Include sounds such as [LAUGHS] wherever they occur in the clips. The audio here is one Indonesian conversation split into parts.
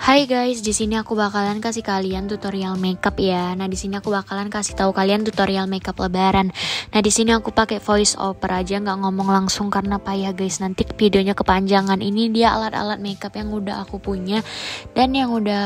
Hai guys, di sini aku bakalan kasih kalian tutorial makeup ya. Nah, di sini aku bakalan kasih tahu kalian tutorial makeup lebaran. Nah, di sini aku pakai voice over aja nggak ngomong langsung karena payah guys. Nanti videonya kepanjangan. Ini dia alat-alat makeup yang udah aku punya dan yang udah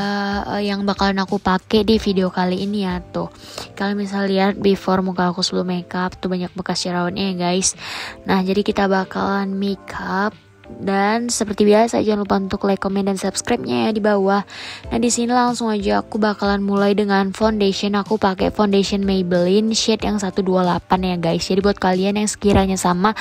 uh, yang bakalan aku pakai di video kali ini ya tuh. Kalian bisa lihat before muka aku sebelum makeup tuh banyak bekas jerawatnya ya guys. Nah, jadi kita bakalan makeup dan seperti biasa jangan lupa untuk like, comment, dan subscribe-nya ya di bawah. Nah di sini langsung aja aku bakalan mulai dengan foundation. Aku pakai foundation Maybelline shade yang 128 ya guys. Jadi buat kalian yang sekiranya sama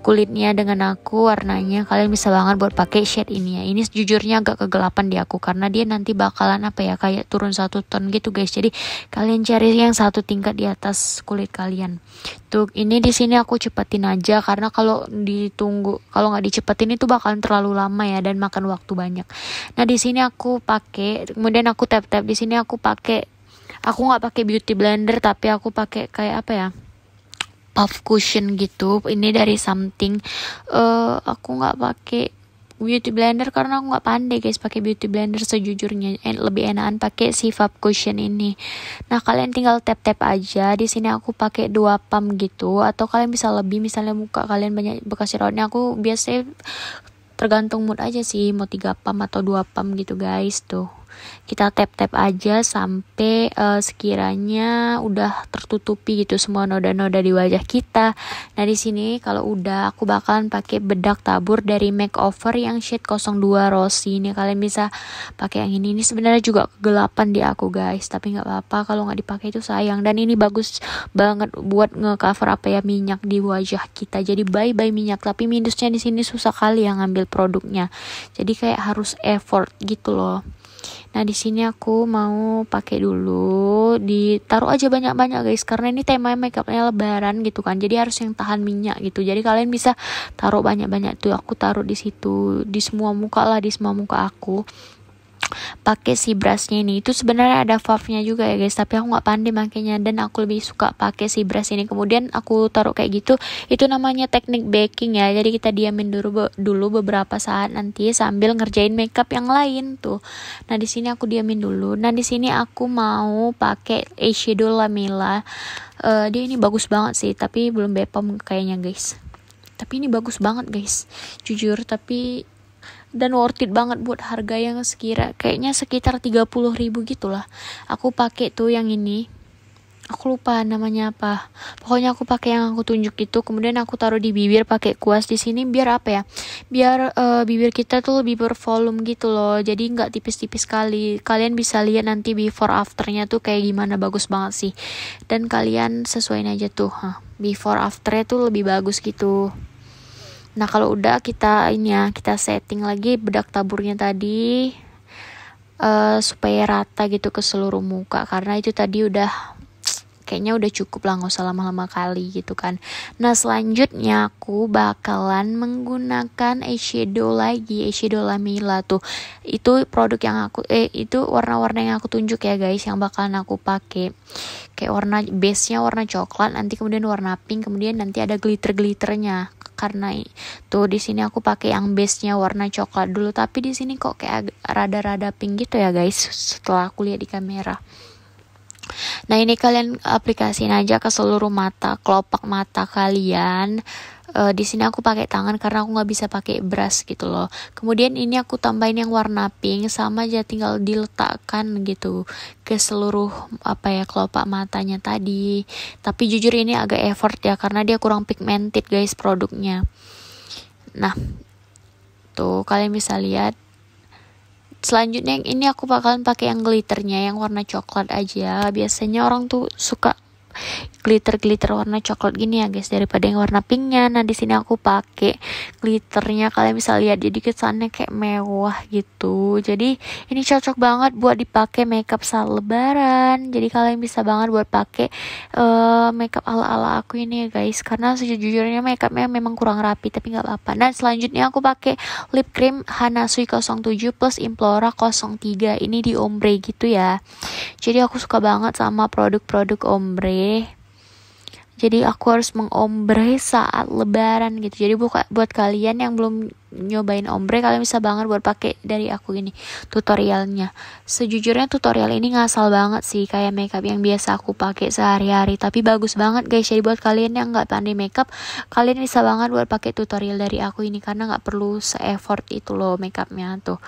kulitnya dengan aku warnanya kalian bisa banget buat pakai shade ini ya ini jujurnya agak kegelapan di aku karena dia nanti bakalan apa ya kayak turun satu ton gitu guys jadi kalian cari yang satu tingkat di atas kulit kalian tuh ini di sini aku cepetin aja karena kalau ditunggu kalau nggak dicepetin itu bakalan terlalu lama ya dan makan waktu banyak nah di sini aku pakai kemudian aku tap tap di sini aku pakai aku nggak pakai beauty blender tapi aku pakai kayak apa ya of cushion gitu ini dari something uh, aku nggak pakai beauty blender karena aku nggak pandai guys pakai beauty blender sejujurnya en eh, lebih enakan pakai si fab cushion ini nah kalian tinggal tap tap aja di sini aku pakai dua pump gitu atau kalian bisa lebih misalnya muka kalian banyak bekas jerawatnya aku biasanya tergantung mood aja sih mau tiga pump atau dua pump gitu guys tuh kita tap tap aja sampai uh, sekiranya udah tertutupi gitu semua noda-noda di wajah kita nah di sini kalau udah aku bakalan pakai bedak tabur dari makeover yang shade 02 rosy ini kalian bisa pakai yang ini ini sebenarnya juga kegelapan di aku guys tapi nggak apa-apa kalau nggak dipakai itu sayang dan ini bagus banget buat ngecover apa ya minyak di wajah kita jadi bye bye minyak tapi minusnya di sini susah kali yang ngambil produknya jadi kayak harus effort gitu loh Nah, di sini aku mau pakai dulu, ditaruh aja banyak-banyak guys karena ini tema makeupnya lebaran gitu kan. Jadi harus yang tahan minyak gitu. Jadi kalian bisa taruh banyak-banyak tuh. Aku taruh di situ, di semua muka lah, di semua muka aku pakai si brushnya ini itu sebenarnya ada valve juga ya guys tapi aku nggak pandai makainya dan aku lebih suka pakai si brush ini kemudian aku taruh kayak gitu itu namanya teknik baking ya jadi kita diamin dulu dulu beberapa saat nanti sambil ngerjain makeup yang lain tuh nah di sini aku diamin dulu nah di sini aku mau pakai eyeshadow Lamila uh, dia ini bagus banget sih tapi belum bepom kayaknya guys tapi ini bagus banget guys jujur tapi dan worth it banget buat harga yang sekira kayaknya sekitar 30 ribu gitu lah aku pakai tuh yang ini aku lupa namanya apa pokoknya aku pakai yang aku tunjuk itu kemudian aku taruh di bibir pakai kuas di sini biar apa ya biar uh, bibir kita tuh lebih bervolume gitu loh jadi nggak tipis-tipis kali kalian bisa lihat nanti before afternya tuh kayak gimana bagus banget sih dan kalian sesuaiin aja tuh huh. before afternya tuh lebih bagus gitu Nah kalau udah kita ini ya kita setting lagi bedak taburnya tadi uh, supaya rata gitu ke seluruh muka karena itu tadi udah kayaknya udah cukup lah nggak usah lama-lama kali gitu kan. Nah selanjutnya aku bakalan menggunakan eyeshadow lagi eyeshadow Lamila tuh itu produk yang aku eh itu warna-warna yang aku tunjuk ya guys yang bakalan aku pakai kayak warna base nya warna coklat nanti kemudian warna pink kemudian nanti ada glitter glitternya karena tuh di sini aku pakai yang base-nya warna coklat dulu tapi di sini kok kayak rada-rada pink gitu ya guys setelah aku lihat di kamera. Nah ini kalian aplikasiin aja ke seluruh mata kelopak mata kalian uh, di sini aku pakai tangan karena aku nggak bisa pakai brush gitu loh kemudian ini aku tambahin yang warna pink sama aja tinggal diletakkan gitu ke seluruh apa ya kelopak matanya tadi tapi jujur ini agak effort ya karena dia kurang pigmented guys produknya nah tuh kalian bisa lihat selanjutnya yang ini aku bakalan pakai yang glitternya yang warna coklat aja biasanya orang tuh suka glitter glitter warna coklat gini ya guys daripada yang warna pinknya nah di sini aku pakai glitternya kalian bisa lihat jadi kesannya kayak mewah gitu jadi ini cocok banget buat dipakai makeup saat lebaran jadi kalian bisa banget buat pakai uh, eh, makeup ala ala aku ini ya guys karena sejujurnya makeupnya memang kurang rapi tapi nggak apa-apa dan nah, selanjutnya aku pakai lip cream Hanasui 07 plus Implora 03 ini di ombre gitu ya jadi aku suka banget sama produk-produk ombre sih jadi aku harus mengombre saat lebaran gitu jadi buka buat kalian yang belum nyobain ombre kalian bisa banget buat pakai dari aku ini tutorialnya sejujurnya tutorial ini ngasal banget sih kayak makeup yang biasa aku pakai sehari-hari tapi bagus banget guys jadi buat kalian yang nggak pandai makeup kalian bisa banget buat pakai tutorial dari aku ini karena nggak perlu se-effort itu loh makeupnya tuh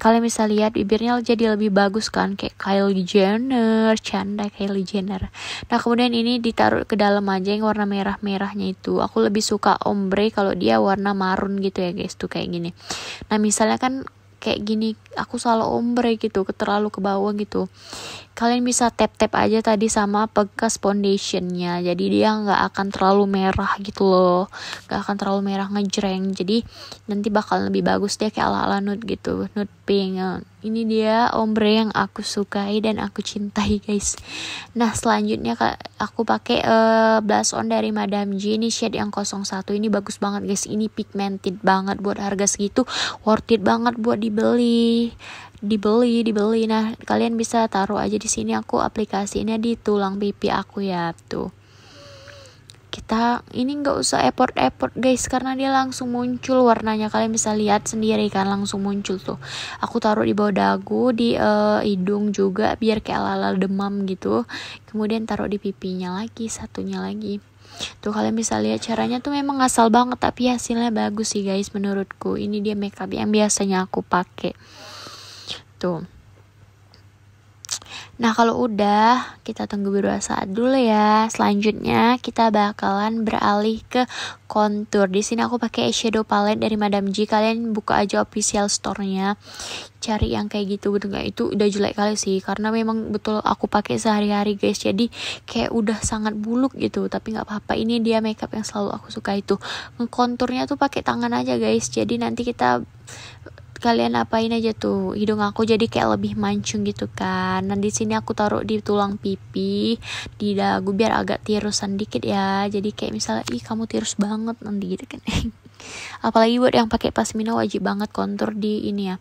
kalian bisa lihat bibirnya jadi lebih bagus kan kayak Kylie Jenner canda Kylie Jenner nah kemudian ini ditaruh ke dalam aja yang warna merah-merahnya itu aku lebih suka ombre kalau dia warna marun gitu ya guys tuh kayak gini nah misalnya kan kayak gini aku salah ombre gitu terlalu ke bawah gitu kalian bisa tap tap aja tadi sama bekas foundationnya jadi dia nggak akan terlalu merah gitu loh nggak akan terlalu merah ngejreng jadi nanti bakal lebih bagus dia kayak ala ala nude gitu nude pink. ini dia ombre yang aku sukai dan aku cintai guys nah selanjutnya aku pakai uh, eh, blush on dari Madame G ini shade yang 01 ini bagus banget guys ini pigmented banget buat harga segitu worth it banget buat dibeli dibeli dibeli nah kalian bisa taruh aja di sini aku aplikasinya di tulang pipi aku ya tuh kita ini nggak usah effort-effort guys karena dia langsung muncul warnanya kalian bisa lihat sendiri kan langsung muncul tuh aku taruh di bawah dagu di uh, hidung juga biar kayak lalal demam gitu kemudian taruh di pipinya lagi satunya lagi tuh kalian bisa lihat caranya tuh memang asal banget tapi hasilnya bagus sih guys menurutku ini dia makeup yang biasanya aku pakai tuh Nah kalau udah kita tunggu berdua saat dulu ya. Selanjutnya kita bakalan beralih ke kontur. Di sini aku pakai eyeshadow palette dari madam G. Kalian buka aja official store-nya. Cari yang kayak gitu betul nggak? Itu udah jelek kali sih karena memang betul aku pakai sehari-hari guys. Jadi kayak udah sangat buluk gitu. Tapi nggak apa-apa. Ini dia makeup yang selalu aku suka itu. Kontur-nya tuh pakai tangan aja guys. Jadi nanti kita kalian apain aja tuh hidung aku jadi kayak lebih mancung gitu kan nah di sini aku taruh di tulang pipi di dagu biar agak tirusan dikit ya jadi kayak misalnya ih kamu tirus banget nanti gitu kan [LAUGHS] apalagi buat yang pakai pasmina wajib banget kontur di ini ya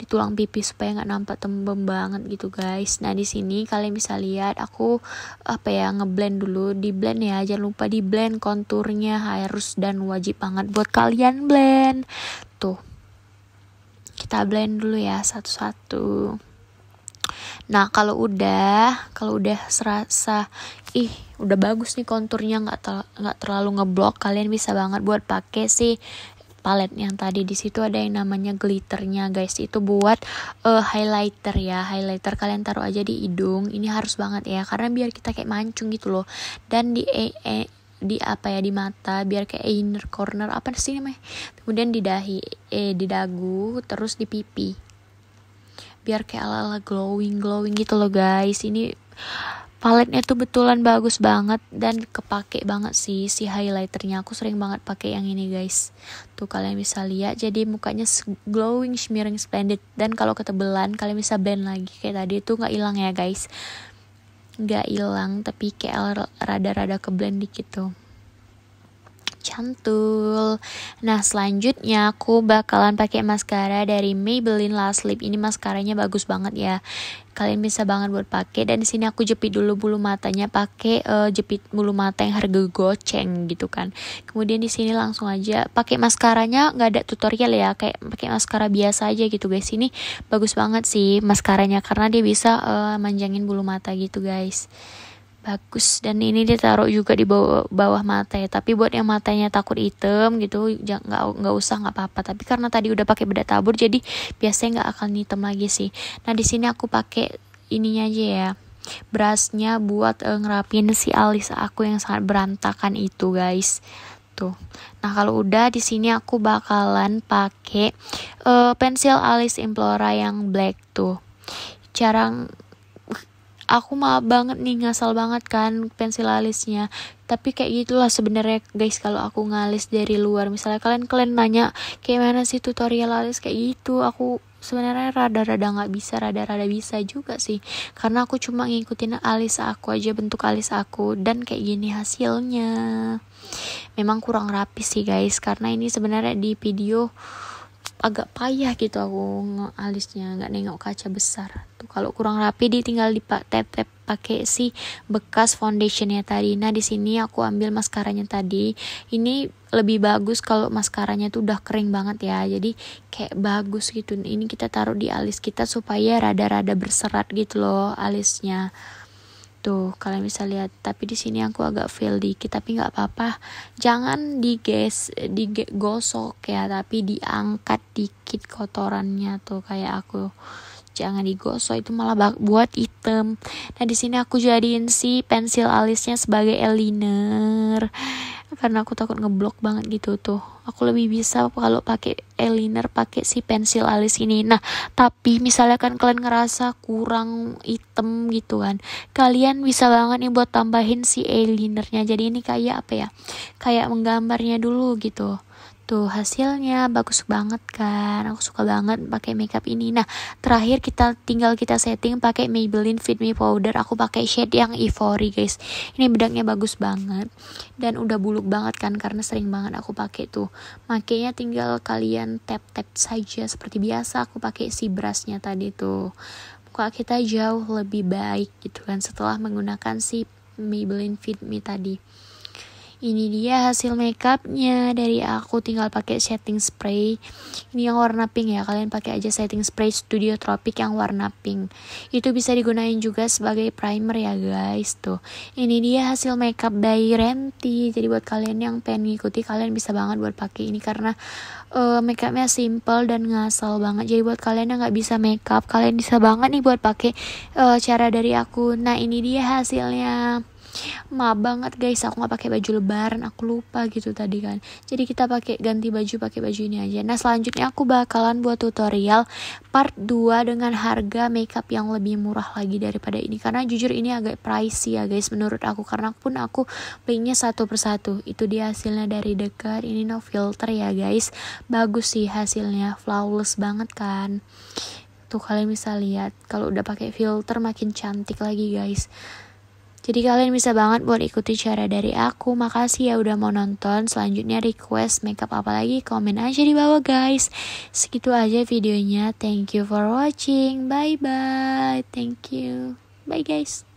di tulang pipi supaya nggak nampak tembem banget gitu guys nah di sini kalian bisa lihat aku apa ya ngeblend dulu di blend ya jangan lupa di blend konturnya harus dan wajib banget buat kalian blend tuh kita blend dulu ya satu-satu nah kalau udah kalau udah serasa ih udah bagus nih konturnya nggak ter- nggak terlalu ngeblok kalian bisa banget buat pakai sih palet yang tadi di situ ada yang namanya glitternya guys itu buat uh, highlighter ya highlighter kalian taruh aja di hidung ini harus banget ya karena biar kita kayak mancung gitu loh dan di e, e di apa ya di mata biar kayak inner corner apa sih namanya kemudian di dahi eh di dagu terus di pipi biar kayak ala ala glowing glowing gitu loh guys ini paletnya tuh betulan bagus banget dan kepake banget sih si highlighternya aku sering banget pakai yang ini guys tuh kalian bisa lihat jadi mukanya glowing smearing splendid dan kalau ketebelan kalian bisa blend lagi kayak tadi tuh nggak hilang ya guys nggak hilang tapi kayak rada-rada keblend dikit tuh cantul. Nah, selanjutnya aku bakalan pakai maskara dari Maybelline Last Lip. Ini maskaranya bagus banget ya. Kalian bisa banget buat pakai dan di sini aku jepit dulu bulu matanya pakai uh, jepit bulu mata yang harga goceng gitu kan. Kemudian di sini langsung aja pakai maskaranya Gak ada tutorial ya, kayak pakai maskara biasa aja gitu guys. Ini bagus banget sih maskaranya karena dia bisa uh, manjangin bulu mata gitu guys bagus dan ini ditaruh juga di bawah, bawah mata ya tapi buat yang matanya takut hitam gitu nggak nggak usah nggak apa-apa tapi karena tadi udah pakai bedak tabur jadi biasanya nggak akan hitam lagi sih nah di sini aku pakai ininya aja ya berasnya buat uh, ngerapin si alis aku yang sangat berantakan itu guys tuh nah kalau udah di sini aku bakalan pakai uh, pensil alis implora yang black tuh jarang aku maaf banget nih ngasal banget kan pensil alisnya tapi kayak gitulah sebenarnya guys kalau aku ngalis dari luar misalnya kalian kalian nanya kayak mana sih tutorial alis kayak gitu aku sebenarnya rada-rada nggak bisa rada-rada bisa juga sih karena aku cuma ngikutin alis aku aja bentuk alis aku dan kayak gini hasilnya memang kurang rapi sih guys karena ini sebenarnya di video agak payah gitu aku alisnya nggak nengok kaca besar tuh kalau kurang rapi ditinggal dipatep pakai si bekas foundationnya tadi nah di sini aku ambil maskaranya tadi ini lebih bagus kalau maskaranya tuh udah kering banget ya jadi kayak bagus gitu ini kita taruh di alis kita supaya rada-rada berserat gitu loh alisnya Tuh, gitu. kalian bisa lihat. Tapi di sini aku agak fail dikit, tapi nggak apa-apa. Jangan diges, digosok ya, tapi diangkat dikit kotorannya tuh kayak aku jangan digosok itu malah buat item nah di sini aku jadiin si pensil alisnya sebagai eyeliner karena aku takut ngeblok banget gitu tuh aku lebih bisa kalau pakai eyeliner pakai si pensil alis ini nah tapi misalnya kan kalian ngerasa kurang item gitu kan kalian bisa banget nih buat tambahin si eyelinernya jadi ini kayak apa ya kayak menggambarnya dulu gitu Tuh gitu. hasilnya bagus banget kan. Aku suka banget pakai makeup ini. Nah, terakhir kita tinggal kita setting pakai Maybelline Fit Me Powder. Aku pakai shade yang Ivory, guys. Ini bedaknya bagus banget dan udah buluk banget kan karena sering banget aku pakai tuh. Makanya tinggal kalian tap-tap saja seperti biasa aku pakai si brushnya tadi tuh. Muka kita jauh lebih baik gitu kan setelah menggunakan si Maybelline Fit Me tadi. Ini dia hasil makeupnya dari aku tinggal pakai setting spray. Ini yang warna pink ya, kalian pakai aja setting spray Studio Tropic yang warna pink. Itu bisa digunain juga sebagai primer ya guys tuh. Ini dia hasil makeup by Renti. Jadi buat kalian yang pengen ngikuti kalian bisa banget buat pakai ini karena uh, makeupnya simple dan ngasal banget. Jadi buat kalian yang nggak bisa makeup, kalian bisa banget nih buat pakai uh, cara dari aku. Nah ini dia hasilnya maaf banget guys aku nggak pakai baju lebaran aku lupa gitu tadi kan jadi kita pakai ganti baju pakai baju ini aja nah selanjutnya aku bakalan buat tutorial part 2 dengan harga makeup yang lebih murah lagi daripada ini karena jujur ini agak pricey ya guys menurut aku karena pun aku belinya satu persatu itu dia hasilnya dari dekat ini no filter ya guys bagus sih hasilnya flawless banget kan tuh kalian bisa lihat kalau udah pakai filter makin cantik lagi guys jadi kalian bisa banget buat ikuti cara dari aku. Makasih ya udah mau nonton. Selanjutnya request makeup apa lagi komen aja di bawah guys. Segitu aja videonya. Thank you for watching. Bye bye. Thank you. Bye guys.